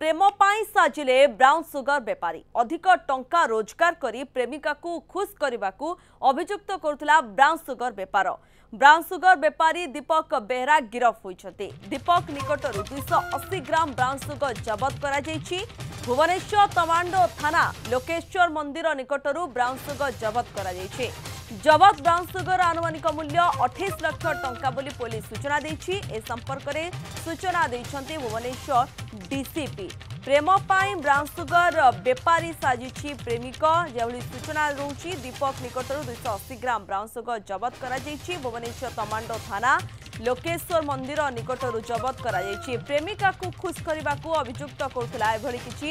প্রেম পাই সাজিলে brown sugar Bepari অধিক টঙ্কা রোজগার করে প্রেমিকাকু খুশ করা অভিযুক্ত করুলা ব্রাউন সুগার বেপার ব্রাউন সুগার বেপারী দীপক বেহরা গিরফ হয়েছেন দীপক নিকটর দুইশ অশি গ্রাম ব্রাউন সুগার জবত করা ভুবনেশ্বর তমাণ্ড থানা লোকেশ্বর মন্দির নিকটর ব্রাউন সুগার জবত করা জবত ব্রাউন সুগর আনুমানিক মূল্য অঠেইশ লক্ষ টঙ্কা বলে পুলিশ সূচনা দিয়েছে এ সম্পর্কে সূচনা দিয়েছেন ভুবনেশ্বর ডিসিপি প্রেম পাই ব্রাউন সুগর বেপারী সাজিছি প্রেমিক যেভাবে সূচনা রয়েছে দীপক নিকটর দুইশ অশী গ্রাম ব্রাউন সুগর জবত করা ভুবনেশ্বর তমান্ড থানা লোকেশ্বর মন্দির নিকটর জবত করা প্রেমিকা খুশ করা অভিযুক্ত করুলা এভাবে কিছু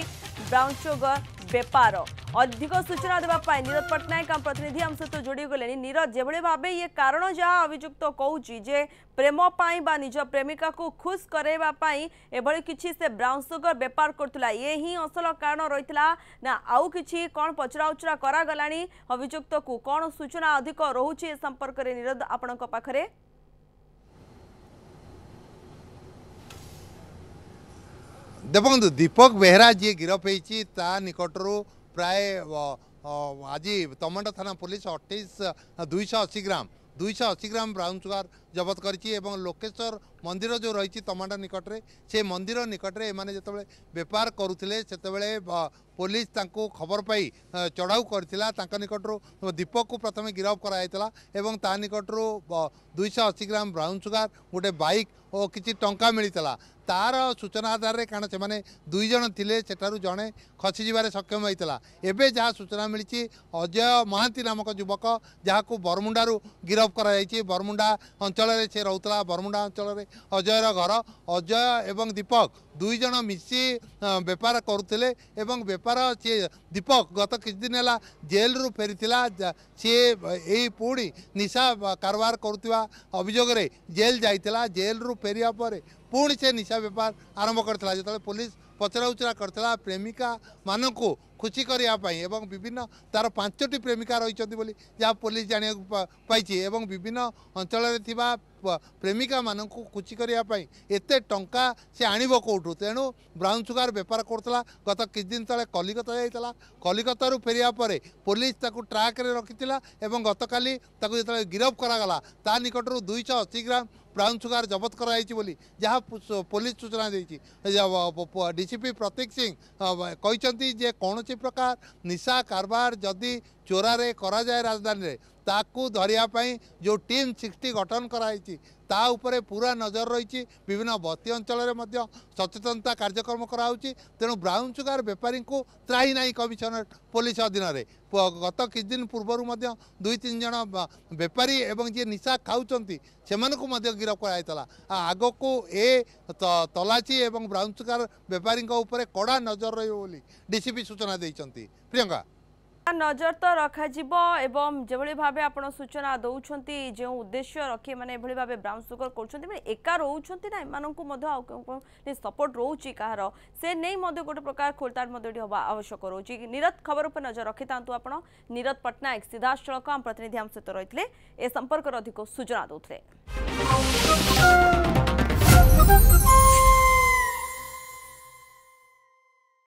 ব্রাউন সুগর વેપાર અધિક સૂચના દેવા પાય નિરદ પટનાય કા પ્રતિનિધિ હમ સતો જોડી કો લેની નિરદ જે ભલે બાબે યે કારણો જા અભિજોક્ત કઉ ચી જે પ્રેમ ઓ પાય બા નિજ પ્રેमिका કો ખુશ કરે બા પાય એ ભલે કિચી સે બ્રાઉન સુગર વેપાર કરતલા યહી અસલ કારણ રોઈતલા ના આઉ કિચી કોણ પછરા ઉચરા કરા ગલાણી અભિજોક્ત કો કોણ સૂચના અધિક રોહુ ચી સંપર્કર નિરદ આપણ કો પાખરે ଦେଖନ୍ତୁ ଦୀପକ ବେହେରା ଯିଏ ଗିରଫ ହେଇଛି ତା ନିକଟରୁ ପ୍ରାୟ ଆଜି ତମାଣ୍ଡ ଥାନା ପୋଲିସ ଅଠେଇଶ ଦୁଇଶହ ଅଶୀ ଗ୍ରାମ ଦୁଇଶହ ଅଶୀ ଗ୍ରାମ ବ୍ରାଉନ୍ ସୁଗାର ଜବତ କରିଛି ଏବଂ ଲୋକେଶ୍ୱର ମନ୍ଦିର ଯେଉଁ ରହିଛି ତମାଣ୍ଡ ନିକଟରେ ସେ ମନ୍ଦିର ନିକଟରେ ଏମାନେ ଯେତେବେଳେ ବେପାର କରୁଥିଲେ ସେତେବେଳେ ପୋଲିସ ତାଙ୍କୁ ଖବର ପାଇ ଚଢ଼ାଉ କରିଥିଲା ତାଙ୍କ ନିକଟରୁ ଦୀପକକୁ ପ୍ରଥମେ ଗିରଫ କରାଯାଇଥିଲା ଏବଂ ତା ନିକଟରୁ ଦୁଇଶହ ଅଶୀ ଗ୍ରାମ ବ୍ରାଉନ୍ ସୁଗାର ଗୋଟେ ବାଇକ୍ ଓ କିଛି ଟଙ୍କା ମିଳିଥିଲା ତାର ସୂଚନା ଆଧାରରେ କାରଣ ସେମାନେ ଦୁଇ ଜଣ ଥିଲେ ସେଠାରୁ ଜଣେ ଖସିଯିବାରେ ସକ୍ଷମ ହୋଇଥିଲା ଏବେ ଯାହା ସୂଚନା ମିଳିଛି ଅଜୟ ମହାନ୍ତି ନାମକ ଯୁବକ ଯାହାକୁ ବରମୁଣ୍ଡାରୁ ଗିରଫ କରାଯାଇଛି ବରମୁଣ୍ଡା ଅଞ୍ଚଳରେ ସେ ରହୁଥିଲା ବରମୁଣ୍ଡା ଅଞ୍ଚଳରେ ଅଜୟର ଘର ଅଜୟ ଏବଂ ଦୀପକ ଦୁଇ ଜଣ ମିଶି ବେପାର କରୁଥିଲେ ଏବଂ ବେପାର ସିଏ ଦୀପକ ଗତ କିଛି ଦିନ ହେଲା ଜେଲ୍ରୁ ଫେରିଥିଲା ସିଏ ଏଇ ପୁଣି ନିଶା କାରବାର କରୁଥିବା ଅଭିଯୋଗରେ ଜେଲ୍ ଯାଇଥିଲା ଜେଲ୍ରୁ ଫେରିବା ପରେ ପୁଣି ସେ ନିଶା ବେପାର ଆରମ୍ଭ କରିଥିଲା ଯେତେବେଳେ ପୋଲିସ ପଚରାଉଚରା କରିଥିଲା ପ୍ରେମିକାମାନଙ୍କୁ ଖୁସି କରିବା ପାଇଁ ଏବଂ ବିଭିନ୍ନ ତା'ର ପାଞ୍ଚଟି ପ୍ରେମିକା ରହିଛନ୍ତି ବୋଲି ଯାହା ପୋଲିସ ଜାଣିବାକୁ ପାଇଛି ଏବଂ ବିଭିନ୍ନ ଅଞ୍ଚଳରେ ଥିବା ପ୍ରେମିକାମାନଙ୍କୁ ଖୁସି କରିବା ପାଇଁ ଏତେ ଟଙ୍କା ସେ ଆଣିବ କେଉଁଠୁ ତେଣୁ ବ୍ରାଉନ୍ ସୁଗାର ବେପାର କରୁଥିଲା ଗତ କିଛି ଦିନ ତଳେ କଲିକତା ଯାଇଥିଲା କଲିକତାରୁ ଫେରିବା ପରେ ପୋଲିସ ତାକୁ ଟ୍ରାକ୍ରେ ରଖିଥିଲା ଏବଂ ଗତକାଲି ତାକୁ ଯେତେବେଳେ ଗିରଫ କରାଗଲା ତା ନିକଟରୁ ଦୁଇଶହ ଅଶୀ ଗ୍ରାମ ବ୍ରାଉନ୍ ସୁଗାର ଜବତ କରାଯାଇଛି ବୋଲି ଯାହା ପୋଲିସ ସୂଚନା ଦେଇଛି ଡି ସି ପି ପ୍ରତୀକ ସିଂ କହିଛନ୍ତି ଯେ କୌଣସି ପ୍ରକାର ନିଶା କାରବାର ଯଦି ଚୋରାରେ କରାଯାଏ ରାଜଧାନୀରେ ତାକୁ ଧରିବା ପାଇଁ ଯେଉଁ ଟିମ୍ ସିକ୍ସଟି ଗଠନ କରାହୋଇଛି ତା ଉପରେ ପୁରା ନଜର ରହିଛି ବିଭିନ୍ନ ବସ୍ତି ଅଞ୍ଚଳରେ ମଧ୍ୟ ସଚେତନତା କାର୍ଯ୍ୟକ୍ରମ କରାହେଉଛି ତେଣୁ ବ୍ରାଉନ୍ ସୁଗାର ବେପାରୀଙ୍କୁ ତ୍ରାହି ନାହିଁ କମିଶନରେଟ୍ ପୋଲିସ ଅଧୀନରେ ଗତ କିଛି ଦିନ ପୂର୍ବରୁ ମଧ୍ୟ ଦୁଇ ତିନି ଜଣ ବେପାରୀ ଏବଂ ଯିଏ ନିଶା ଖାଉଛନ୍ତି ସେମାନଙ୍କୁ ମଧ୍ୟ ଗିରଫ କରାଯାଇଥିଲା ଆଗକୁ ଏ ତଲାଚି ଏବଂ ବ୍ରାଉନ୍ ସୁଗାର ବେପାରୀଙ୍କ ଉପରେ କଡ଼ା ନଜର ରହିବ ବୋଲି ଡିସିପି ସୂଚନା ଦେଇଛନ୍ତି ପ୍ରିୟଙ୍କା নজর তো রখাযিব এবং যেভাবে ভাবে আপনার সূচনা দৌঁছেন যে উদ্দেশ্য রক্ষি মানে এভাবে ভাবে ব্রাউন সুগার করছেন মানে একা রোচান না এমানকু সপোর্ট রয়েছে কাহার সে নেই মধ্যে গোটে প্রকার খোলতাড় মধ্যে এটি হওয়া আবশ্যক রয়েছে নিরত খবর উপরে নজর রক্ষি থাকতু আপনার নিরত পট্টনাক সিধাসলখ আম প্রতিনিধি আম সহ রয়েছে এ সম্পর্কের অধিক সূচনা দৌলে